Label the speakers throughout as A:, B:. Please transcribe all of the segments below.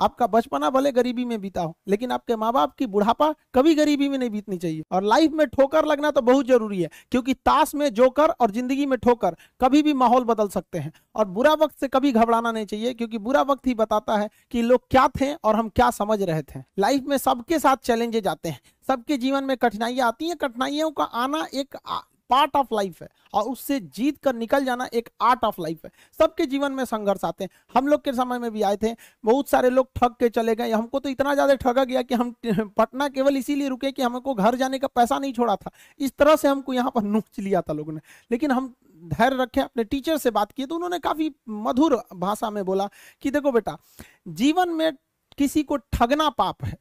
A: आपका बचपना भले गरीबी में बीता हो लेकिन आपके माँ बाप की बुढ़ापा कभी गरीबी में नहीं बीतनी चाहिए और लाइफ में ठोकर लगना तो बहुत जरूरी है क्योंकि ताश में जोकर और जिंदगी में ठोकर कभी भी माहौल बदल सकते हैं और बुरा वक्त से कभी घबराना नहीं चाहिए क्योंकि बुरा वक्त ही बताता है कि लोग क्या थे और हम क्या समझ रहे थे लाइफ में सबके साथ चैलेंजेज आते हैं सबके जीवन में कठिनाइयां आती हैं कठिनाइयों का आना एक पार्ट ऑफ लाइफ है और उससे जीत कर निकल जाना एक आर्ट ऑफ लाइफ है सबके जीवन में संघर्ष आते हैं हम लोग के समय में भी आए थे बहुत सारे लोग ठग के चले गए हमको तो इतना ज़्यादा ठगा गया कि हम पटना केवल इसीलिए रुके कि हमको घर जाने का पैसा नहीं छोड़ा था इस तरह से हमको यहाँ पर नोच लिया था लोगों ने लेकिन हम धैर्य रखे अपने टीचर से बात की तो उन्होंने काफ़ी मधुर भाषा में बोला कि देखो बेटा जीवन में किसी को ठगना पाप है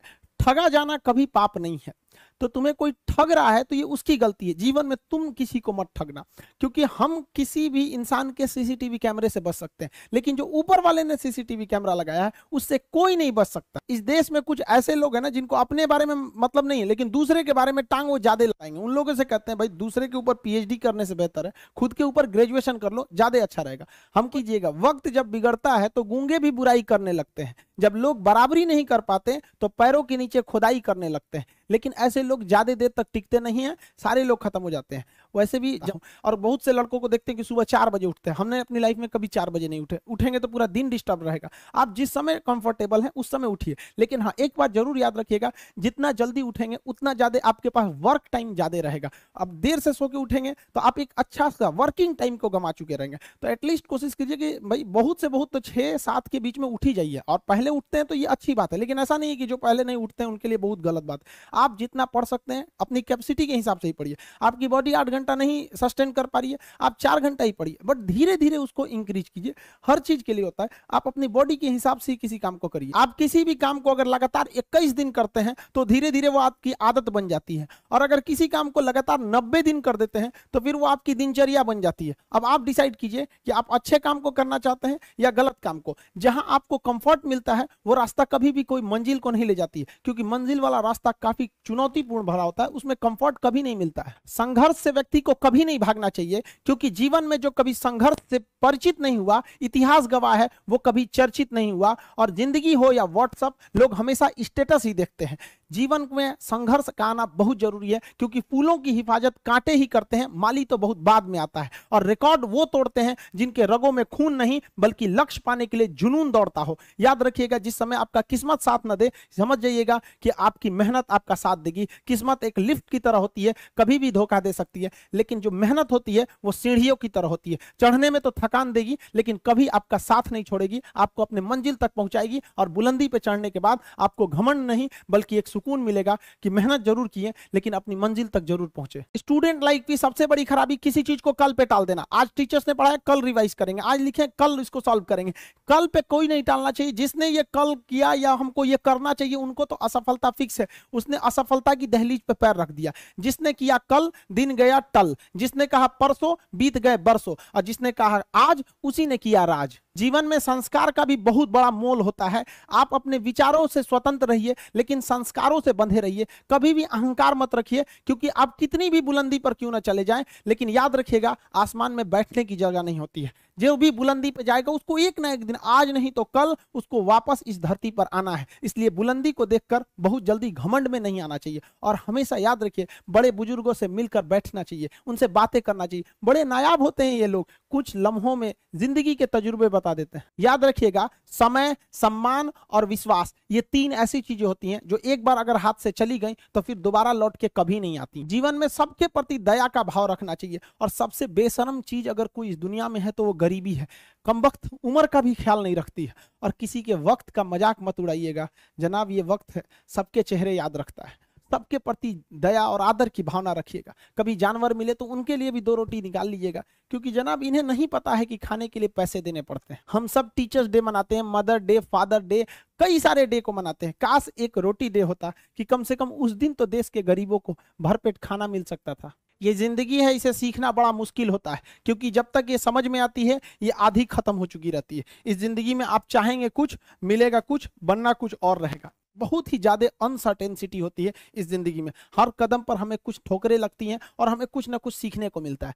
A: ठगा जाना कभी पाप नहीं है तो तुम्हें कोई ठग रहा है तो ये उसकी गलती है जीवन में तुम किसी को मत ठगना क्योंकि हम किसी भी इंसान के सीसीटीवी कैमरे से बच सकते हैं लेकिन जो ऊपर वाले ने सीसीटीवी कैमरा लगाया है उससे कोई नहीं बच सकता इस देश में कुछ ऐसे लोग हैं ना जिनको अपने बारे में मतलब नहीं है लेकिन दूसरे के बारे में टांग वो ज्यादा लगाएंगे उन लोगों से कहते हैं भाई दूसरे के ऊपर पीएचडी करने से बेहतर है खुद के ऊपर ग्रेजुएशन कर लो ज्यादा अच्छा रहेगा हम कीजिएगा वक्त जब बिगड़ता है तो गूंगे भी बुराई करने लगते हैं जब लोग बराबरी नहीं कर पाते तो पैरों के नीचे खुदाई करने लगते हैं लेकिन ऐसे लोग ज्यादा देर तक टिकते नहीं है सारे लोग खत्म हो जाते हैं वैसे भी हाँ। और बहुत से लड़कों को देखते हैं कि सुबह चार बजे उठते हैं हमने अपनी लाइफ में कभी चार बजे नहीं उठे उठेंगे तो पूरा दिन डिस्टर्ब रहेगा आप जिस समय कंफर्टेबल हैं उस समय उठिए लेकिन हाँ एक बात जरूर याद रखिएगा जितना जल्दी उठेंगे उतना ज्यादा आपके पास वर्क टाइम ज्यादा रहेगा अब देर से सो के उठेंगे तो आप एक अच्छा सा वर्किंग टाइम को गवा चुके रहेंगे तो एटलीस्ट कोशिश कीजिए कि भाई बहुत से बहुत तो छः सात के बीच में उठी जाइए और पहले उठते हैं तो ये अच्छी बात है लेकिन ऐसा नहीं है कि जो पहले नहीं उठते हैं उनके लिए बहुत गलत बात आप जितना पढ़ सकते हैं अपनी कैपेसिटी के हिसाब से ही पढ़िए आपकी बॉडी आठ घंटा नहीं सस्टेन कर पा रही है आप चार घंटा ही पढ़िए बट धीरे धीरे उसको इंक्रीज कीजिए हर चीज के लिए होता है आप अपनी बॉडी के हिसाब से किसी काम को करिए आप किसी भी काम को अगर लगातार इक्कीस दिन करते हैं तो धीरे धीरे वो आपकी आदत बन जाती है और अगर किसी काम को लगातार नब्बे दिन कर देते हैं तो फिर वो आपकी दिनचर्या बन जाती है अब आप डिसाइड कीजिए कि आप अच्छे काम को करना चाहते हैं या गलत काम को जहां आपको कंफर्ट मिलता है वो रास्ता कभी भी कोई मंजिल को नहीं ले जाती है क्योंकि मंजिल वाला रास्ता काफी भी चुनौतीपूर्ण भरा होता है उसमें कंफर्ट कभी नहीं मिलता है संघर्ष से व्यक्ति को कभी नहीं भागना चाहिए क्योंकि जीवन में जो कभी संघर्ष से परिचित नहीं हुआ इतिहास गवाह है वो कभी चर्चित नहीं हुआ और जिंदगी हो या व्हाट्सअप लोग हमेशा स्टेटस ही देखते हैं जीवन में संघर्ष का आना बहुत जरूरी है क्योंकि फूलों की हिफाजत कांटे ही करते हैं माली तो बहुत बाद में आता है और रिकॉर्ड वो तोड़ते हैं जिनके रगों में खून नहीं बल्कि लक्ष्य पाने के लिए जुनून दौड़ता हो याद रखिएगा जिस समय आपका किस्मत साथ न दे समझ जाइएगा कि आपकी मेहनत आपका आपका साथ देगी किस्मत एक लिफ्ट की तरह होती है कभी भी धोखा दे सकती है लेकिन जो मेहनत होती है वो सीढ़ियों की तरह होती है चढ़ने में तो थकान देगी लेकिन कभी आपका साथ नहीं छोड़ेगी आपको अपने मंजिल तक पहुंचाएगी और बुलंदी पर चढ़ने के बाद आपको घमंड नहीं बल्कि एक सुकून मिलेगा कि मेहनत जरूर किए लेकिन अपनी मंजिल तक जरूर पहुंचे स्टूडेंट लाइफ की सबसे बड़ी खराबी किसी चीज को कल पे टाल देना आज टीचर्स ने पढ़ाया कल रिवाइज करेंगे आज लिखे कल इसको सॉल्व करेंगे कल पे कोई नहीं टालना चाहिए जिसने ये कल किया या हमको ये करना चाहिए उनको तो असफलता फिक्स है उसने असफलता की दहलीज पर पैर रख दिया जिसने किया कल दिन गया टल जिसने कहा परसों बीत गए बरसों और जिसने कहा आज उसी ने किया राज जीवन में संस्कार का भी बहुत बड़ा मोल होता है आप अपने विचारों से स्वतंत्र रहिए लेकिन संस्कारों से बंधे रहिए कभी भी अहंकार मत रखिए क्योंकि आप कितनी भी बुलंदी पर क्यों ना चले जाएं लेकिन याद रखिएगा आसमान में बैठने की जगह नहीं होती है जो भी बुलंदी पर जाएगा उसको एक ना एक दिन आज नहीं तो कल उसको वापस इस धरती पर आना है इसलिए बुलंदी को देखकर बहुत जल्दी घमंड में नहीं आना चाहिए और हमेशा याद रखिए बड़े बुजुर्गों से मिलकर बैठना चाहिए उनसे बातें करना चाहिए बड़े नायाब होते हैं ये लोग कुछ लम्हों में जिंदगी के तजुर्बे बता बता देते हैं याद रखिएगा समय सम्मान और विश्वास ये तीन ऐसी चीजें होती हैं जो एक बार अगर हाथ से चली गई तो फिर दोबारा लौट के कभी नहीं आती जीवन में सबके प्रति दया का भाव रखना चाहिए और सबसे बेसरम चीज अगर कोई इस दुनिया में है तो वो गरीबी है कम वक्त उम्र का भी ख्याल नहीं रखती है और किसी के वक्त का मजाक मत उड़ाइएगा जनाब ये वक्त है सबके चेहरे याद रखता है सबके प्रति दया और आदर की भावना रखिएगा कभी जानवर मिले तो उनके लिए भी दो रोटी निकाल लीजिएगा क्योंकि जनाब इन्हें नहीं पता है कि खाने के लिए पैसे देने पड़ते हैं हम सब टीचर्स डे मनाते हैं मदर डे फादर डे कई सारे डे को मनाते हैं काश एक रोटी डे होता कि कम से कम उस दिन तो देश के गरीबों को भरपेट खाना मिल सकता था ये जिंदगी है इसे सीखना बड़ा मुश्किल होता है क्योंकि जब तक ये समझ में आती है ये आधी खत्म हो चुकी रहती है इस जिंदगी में आप चाहेंगे कुछ मिलेगा कुछ बनना कुछ और रहेगा बहुत ही ज़्यादा अनसर्टेनसिटी होती है इस ज़िंदगी में हर कदम पर हमें कुछ ठोकरें लगती हैं और हमें कुछ ना कुछ सीखने को मिलता है